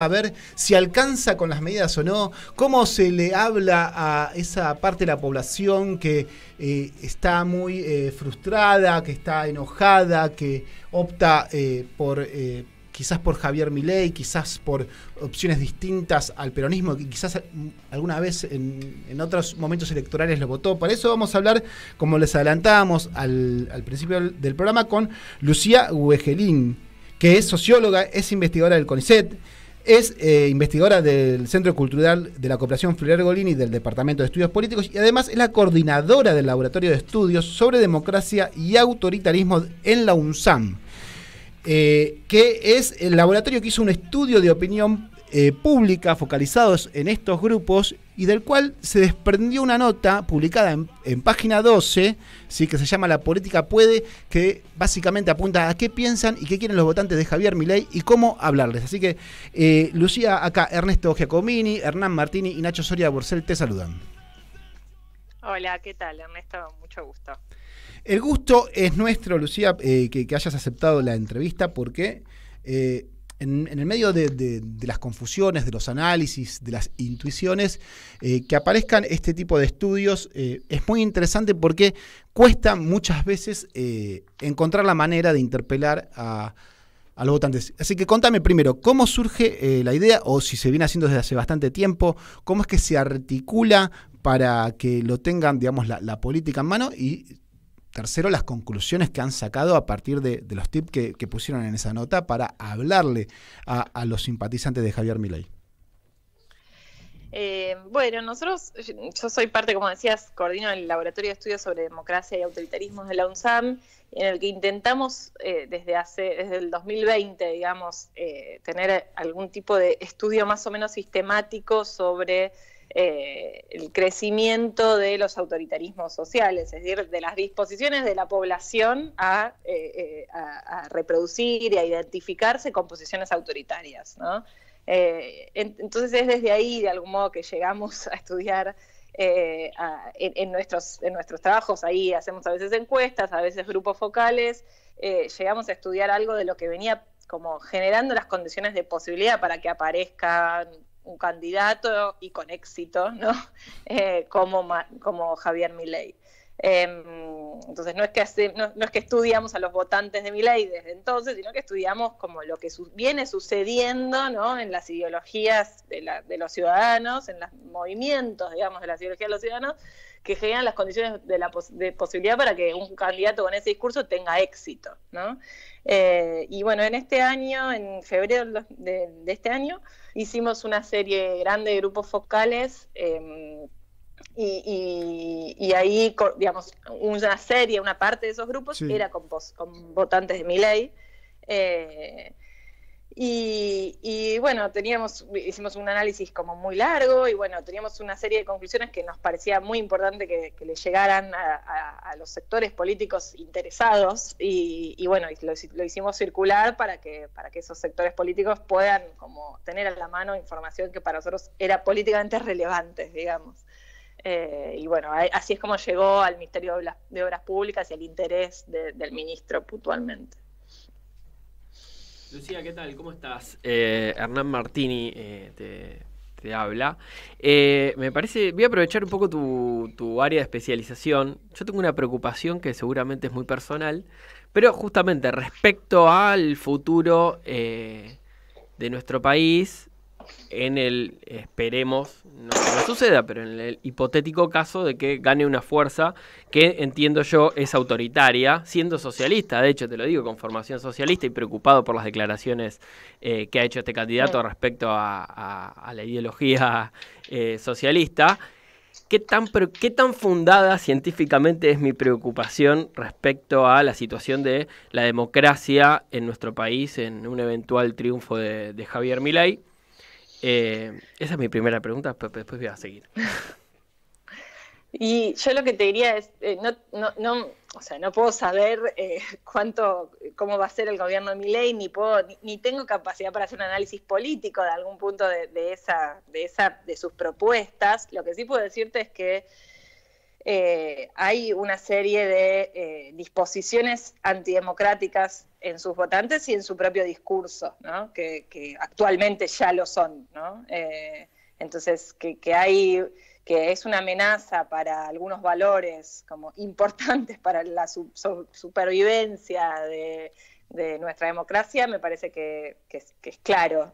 a ver si alcanza con las medidas o no, cómo se le habla a esa parte de la población que eh, está muy eh, frustrada, que está enojada, que opta eh, por quizás por Javier Milei, quizás por opciones distintas al peronismo, que quizás alguna vez en, otros momentos electorales lo votó. Para eso vamos a hablar, como les adelantábamos al, principio del programa, con Lucía Wegelin, que es socióloga, es investigadora del CONICET, es eh, investigadora del Centro Cultural de la Cooperación Friar Golini del Departamento de Estudios Políticos y además es la coordinadora del Laboratorio de Estudios sobre Democracia y Autoritarismo en la UNSAM, eh, que es el laboratorio que hizo un estudio de opinión eh, pública focalizados en estos grupos y del cual se desprendió una nota publicada en, página 12, ¿sí? que se llama La política puede, que básicamente apunta a qué piensan y qué quieren los votantes de Javier Milei y cómo hablarles. Así que eh, Lucía, acá Ernesto Giacomini, Hernán Martini y Nacho Soria Borcel te saludan. Hola, ¿qué tal Ernesto? Mucho gusto. El gusto es nuestro, Lucía, eh, que, hayas aceptado la entrevista porque... Eh, en, el medio de, las confusiones, de los análisis, de las intuiciones, eh, que aparezcan este tipo de estudios eh, es muy interesante porque cuesta muchas veces eh, encontrar la manera de interpelar a, los votantes. Así que contame primero, ¿cómo surge la idea o si se viene haciendo desde hace bastante tiempo? ¿Cómo es que se articula para que lo tengan, digamos, la, política en mano? Y Tercero, las conclusiones que han sacado a partir de, los tips que, pusieron en esa nota para hablarle a, los simpatizantes de Javier Milei. Eh, bueno, nosotros, yo soy parte, como decías, coordino el Laboratorio de Estudios sobre Democracia y Autoritarismos de la UNSAM, en el que intentamos eh, desde hace, desde el 2020, digamos, eh, tener algún tipo de estudio más o menos sistemático sobre eh, el crecimiento de los autoritarismos sociales, es decir, de las disposiciones de la población a, eh, eh, reproducir y a identificarse con posiciones autoritarias. entonces es desde ahí, de algún modo, que llegamos a estudiar en, nuestros, nuestros trabajos, ahí hacemos a veces encuestas, a veces grupos focales, llegamos a estudiar algo de lo que venía como generando las condiciones de posibilidad para que aparezcan un candidato y con éxito, ¿no? Eh, como, como Javier Milei. Em, entonces no es, que no, es que estudiamos a los votantes de Milei desde entonces, sino que estudiamos como lo que viene sucediendo ¿no? en las ideologías de, los ciudadanos, en los movimientos, digamos, de las ideologías de los ciudadanos, que generan las condiciones de, la posibilidad para que un candidato con ese discurso tenga éxito. ¿no? Eh, y bueno, en este año, en febrero de este año, hicimos una serie grande de grupos focales em, y, ahí, digamos, una serie, una parte de esos grupos era con, votantes de mi ley. Eh, y, bueno, teníamos, hicimos un análisis como muy largo y bueno, teníamos una serie de conclusiones que nos parecía muy importante que, le llegaran a, los sectores políticos interesados y, bueno, lo, hicimos circular para que, para que esos sectores políticos puedan como tener a la mano información que para nosotros era políticamente relevante, digamos. Eh, y bueno, así es como llegó al Ministerio de Obras, Públicas y al interés del ministro puntualmente. Lucía, ¿qué tal? ¿Cómo estás? Eh, Hernán Martini eh, te, habla. Eh, me parece, voy a aprovechar un poco tu, tu, área de especialización. Yo tengo una preocupación que seguramente es muy personal, pero justamente respecto al futuro de nuestro país, en el, esperemos, no, no suceda, pero en el hipotético caso de que gane una fuerza que entiendo yo es autoritaria, siendo socialista, de hecho te lo digo, con formación socialista y preocupado por las declaraciones eh, que ha hecho este candidato respecto a, la ideología eh, socialista. ¿Qué tan, ¿Qué tan fundada científicamente es mi preocupación respecto a la situación de la democracia en nuestro país en un eventual triunfo de, de Javier Milei? Eh, esa es mi primera pregunta, pero después voy a seguir. Y yo lo que te diría es, eh, no, no, no, o sea, no puedo saber eh, cuánto, cómo va a ser el gobierno de mi ni puedo, ni, tengo capacidad para hacer un análisis político de algún punto de, esa, de esa, de sus propuestas. Lo que sí puedo decirte es que eh, hay una serie de eh, disposiciones antidemocráticas en sus votantes y en su propio discurso, que, actualmente ya lo son. Eh, entonces, que, hay que es una amenaza para algunos valores como importantes para la supervivencia de, nuestra democracia, me parece que, es, claro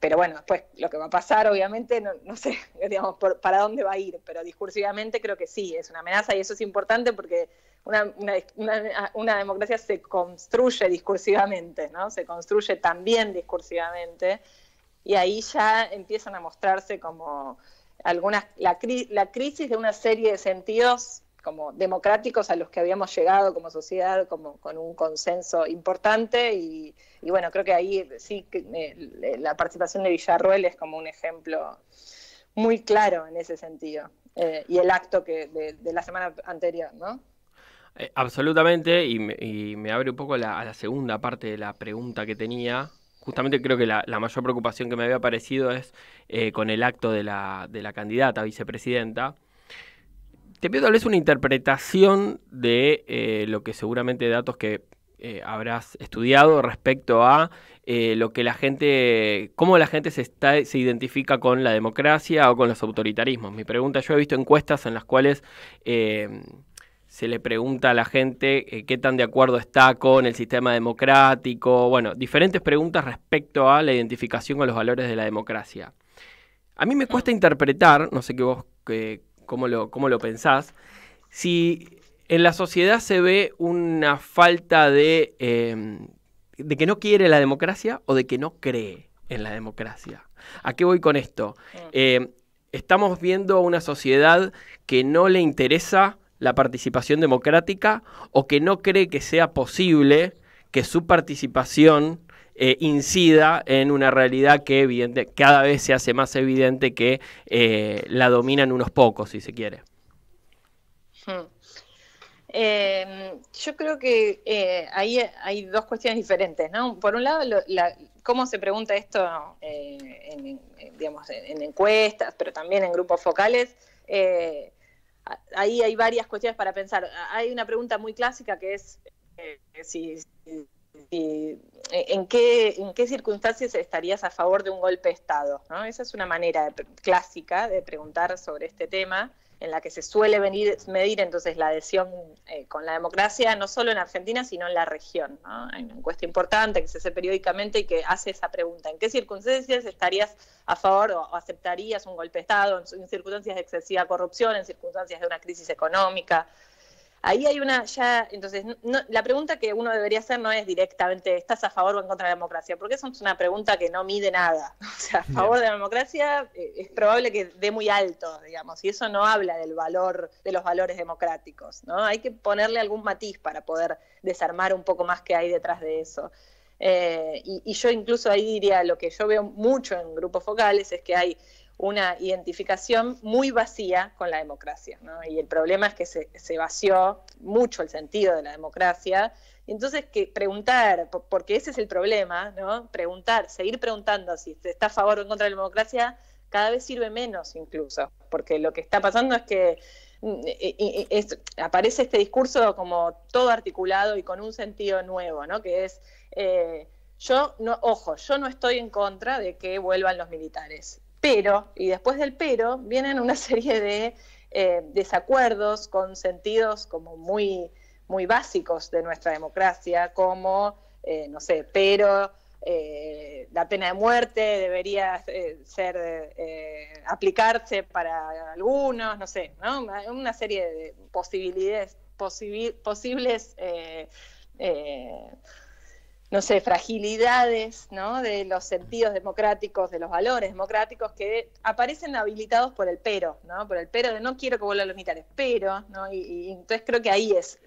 pero bueno, después lo que va a pasar, obviamente, no, sé, digamos, para dónde va a ir, pero discursivamente creo que sí, es una amenaza y eso es importante porque una, una, una, democracia se construye discursivamente, ¿no? Se construye también discursivamente y ahí ya empiezan a mostrarse como algunas, la, la crisis de una serie de sentidos como democráticos a los que habíamos llegado como sociedad, como con un consenso importante y, bueno, creo que ahí sí eh, la participación de Villarruel es como un ejemplo muy claro en ese sentido eh, y el acto que de, la semana anterior, ¿no? Eh, absolutamente, y me, abre un poco a la segunda parte de la pregunta que tenía, justamente creo que la, mayor preocupación que me había parecido es con el acto de la, de la candidata a vicepresidenta, te pido tal una interpretación de eh, lo que seguramente datos que eh, habrás estudiado respecto a eh, lo que la gente, cómo la gente se, está, se identifica con la democracia o con los autoritarismos. Mi pregunta, yo he visto encuestas en las cuales se le pregunta a la gente qué tan de acuerdo está con el sistema democrático, bueno, diferentes preguntas respecto a la identificación con los valores de la democracia. A mí me cuesta mm. interpretar, no sé qué vos cómo lo, pensás, si en la sociedad se ve una falta de, em, de que no quiere la democracia o de que no cree en la democracia. ¿A qué voy con esto? Mm. Em, estamos viendo una sociedad que no le interesa la participación democrática o que no cree que sea posible que su participación eh, incida en una realidad que evidente, cada vez se hace más evidente que eh, la dominan unos pocos, si se quiere. Hmm. Em, yo creo que eh, ahí hay dos cuestiones diferentes, ¿no? Por un lado, cómo se pregunta esto en, en, encuestas, pero también en grupos focales. ahí hay varias cuestiones para pensar. Hay una pregunta muy clásica que es si eh, en, qué, circunstancias estarías a favor de un golpe de Estado. Esa es una manera clásica de preguntar sobre este tema en la que se suele venir, medir entonces la adhesión eh, con la democracia, no solo en Argentina, sino en la región. Hay una encuesta importante que se hace periódicamente y que hace esa pregunta. ¿En qué circunstancias estarías a favor o, aceptarías un golpe de Estado? en circunstancias de excesiva corrupción, en circunstancias de una crisis económica, Ahí hay una ya, entonces, la pregunta que uno debería hacer no es directamente, ¿estás a favor o en contra de la democracia? Porque eso es una pregunta que no mide nada. O sea, a favor de la democracia eh, es probable que dé muy alto, digamos, y eso no habla del valor, de los valores democráticos, ¿no? Hay que ponerle algún matiz para poder desarmar un poco más que hay detrás de eso. Eh, y yo incluso ahí diría, lo que yo veo mucho en grupos focales es que hay una identificación muy vacía con la democracia. Y el problema es que se, vació mucho el sentido de la democracia. Y entonces que preguntar, porque ese es el problema, ¿no? preguntar, seguir preguntando si está a favor o en contra de la democracia, cada vez sirve menos incluso, porque lo que está pasando es que mm, eh, aparece este discurso como todo articulado y con un sentido nuevo, ¿no? que es... Eh, yo no, ojo, yo no estoy en contra de que vuelvan los militares. Pero, y después del pero, vienen una serie de eh, desacuerdos con sentidos como muy, muy básicos de nuestra democracia, como, eh, no sé, pero eh, la pena de muerte debería ser aplicarse para algunos, no sé, ¿no? una serie de posibilidades, posibles no sé, fragilidades ¿no? de los sentidos democráticos, de los valores democráticos que aparecen habilitados por el pero, ¿no? por el pero de no quiero que vuelvan los militares, pero, ¿no? y, entonces creo que ahí es,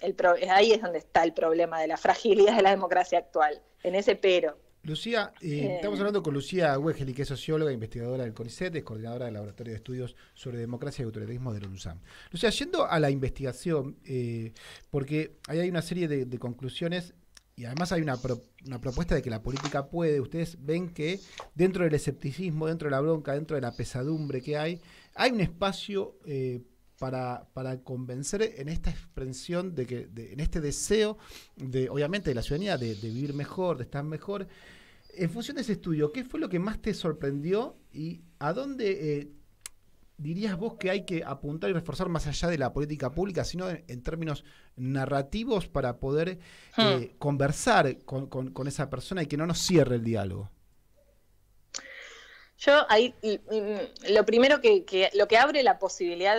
el ahí es donde está el problema de la fragilidad de la democracia actual, en ese pero. Lucía, eh, eh. estamos hablando con Lucía Wegeli, que es socióloga, e investigadora del CONICET, es coordinadora del Laboratorio de Estudios sobre Democracia y Autoritarismo la UNSAM. Lucía, yendo a la investigación, eh, porque ahí hay una serie de conclusiones y además hay una, propuesta de que la política puede, ustedes ven que dentro del escepticismo, dentro de la bronca, dentro de la pesadumbre que hay, hay un espacio eh, para, convencer en esta expresión, de que, en este deseo, de, obviamente, de la ciudadanía de, vivir mejor, de estar mejor. En función de ese estudio, ¿qué fue lo que más te sorprendió y a dónde eh, dirías vos que hay que apuntar y reforzar más allá de la política pública, sino en, términos narrativos para poder hmm. eh, conversar con, esa persona y que no nos cierre el diálogo? Yo ahí mm, lo primero que, lo que abre la posibilidad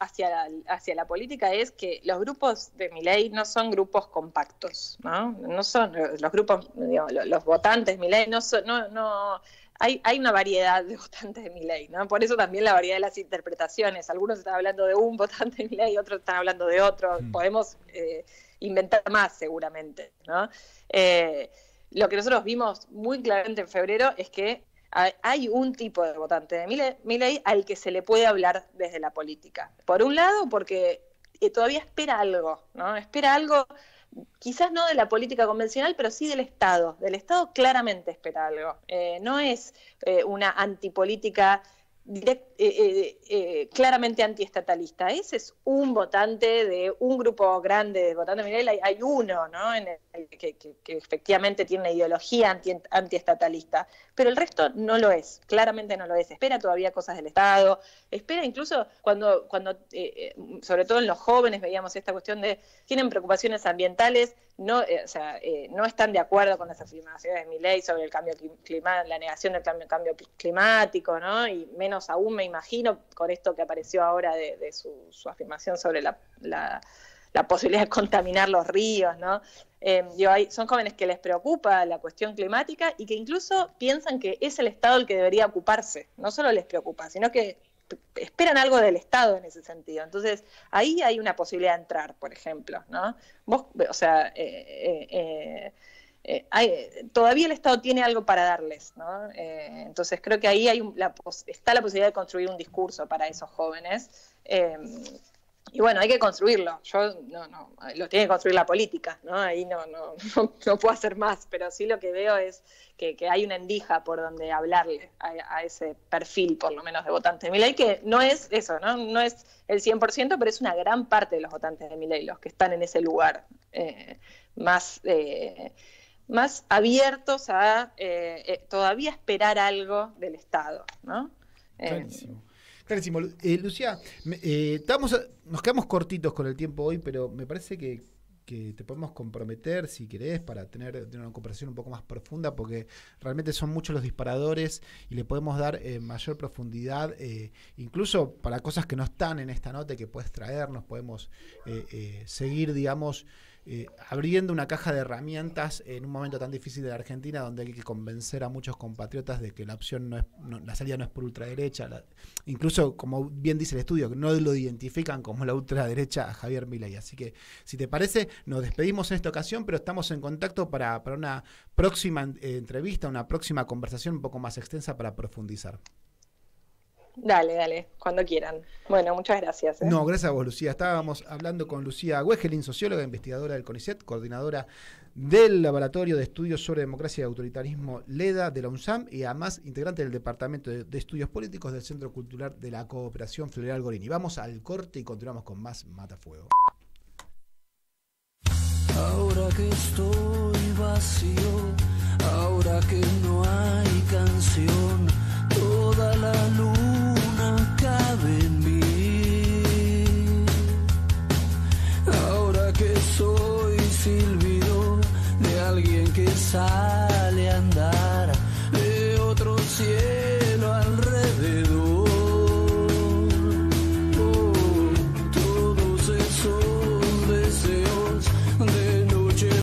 hacia, la, hacia la política es que los grupos de Milei no son grupos compactos, ¿no? No son los grupos, los votantes Milei no, son, no, no hay, una variedad de votantes de ley, ¿no? Por eso también la variedad de las interpretaciones. Algunos están hablando de un votante de ley, otros están hablando de otro. Mm. Podemos eh, inventar más seguramente, ¿no? Eh, lo que nosotros vimos muy claramente en febrero es que hay un tipo de votante de ley al que se le puede hablar desde la política. Por un lado, porque eh, todavía espera algo, ¿no? Espera algo quizás no de la política convencional, pero sí del Estado. Del Estado claramente espera algo. Eh, no es eh, una antipolítica directa eh, eh, eh, claramente antiestatalista Ese es un votante de un grupo grande de votantes. hay, uno ¿no? en que, efectivamente tiene una ideología antiestatalista, pero el resto no lo es, claramente no lo es. Espera todavía cosas del Estado, espera incluso cuando, cuando sobre todo en los jóvenes veíamos esta cuestión de, tienen preocupaciones ambientales, no, no están de acuerdo con las afirmaciones de mi ley sobre el cambio climático, la negación del cambio, cambio climático, ¿no? y menos aún me imagino, con esto que apareció ahora de, su, afirmación sobre la, posibilidad de contaminar los ríos, ¿no? Em, hay, son jóvenes que les preocupa la cuestión climática y que incluso piensan que es el Estado el que debería ocuparse. No solo les preocupa, sino que esperan algo del Estado en ese sentido. Entonces, ahí hay una posibilidad de entrar, por ejemplo, ¿no? Vos, o sea, eh, eh, eh, eh, todavía el Estado tiene algo para darles, ¿no? Eh, entonces creo que ahí hay está la posibilidad de construir un discurso para esos jóvenes. Eh, y bueno, hay que construirlo. Yo no, no, lo tiene que construir la política, ¿no? Ahí no, no, puedo hacer más, pero sí lo que veo es que, hay una endija por donde hablarle a, ese perfil, por lo menos, de votantes de ley, que no es eso, ¿no? No es el 100%, pero es una gran parte de los votantes de Miley los que están en ese lugar más... Eh, más abiertos a eh, eh, todavía esperar algo del Estado, ¿no? Eh, Clarísimo. Clarísimo. Lucía, estamos, nos quedamos cortitos con el tiempo hoy, pero me parece que, que te podemos comprometer, si querés, para tener, una conversación un poco más profunda, porque realmente son muchos los disparadores y le podemos dar mayor profundidad, incluso para cosas que no están en esta nota que puedes traernos, podemos seguir, digamos, eh, abriendo una caja de herramientas en un momento tan difícil de la Argentina donde hay que convencer a muchos compatriotas de que la opción no es, la salida no es por ultraderecha. incluso, como bien dice el estudio, no lo identifican como la ultraderecha a Javier Milei. Así que, si te parece, nos despedimos en esta ocasión, pero estamos en contacto para, una próxima eh, entrevista, una próxima conversación un poco más extensa para profundizar. Dale, dale, cuando quieran. Bueno, muchas gracias. ¿eh? No, gracias a vos, Lucía. Estábamos hablando con Lucía Wegelin, socióloga, investigadora del CONICET, coordinadora del Laboratorio de Estudios sobre Democracia y Autoritarismo LEDA de la UNSAM y además integrante del Departamento de, Estudios Políticos del Centro Cultural de la Cooperación Federal Gorini. Vamos al corte y continuamos con más Matafuego. Ahora que estoy vacío, ahora que no hay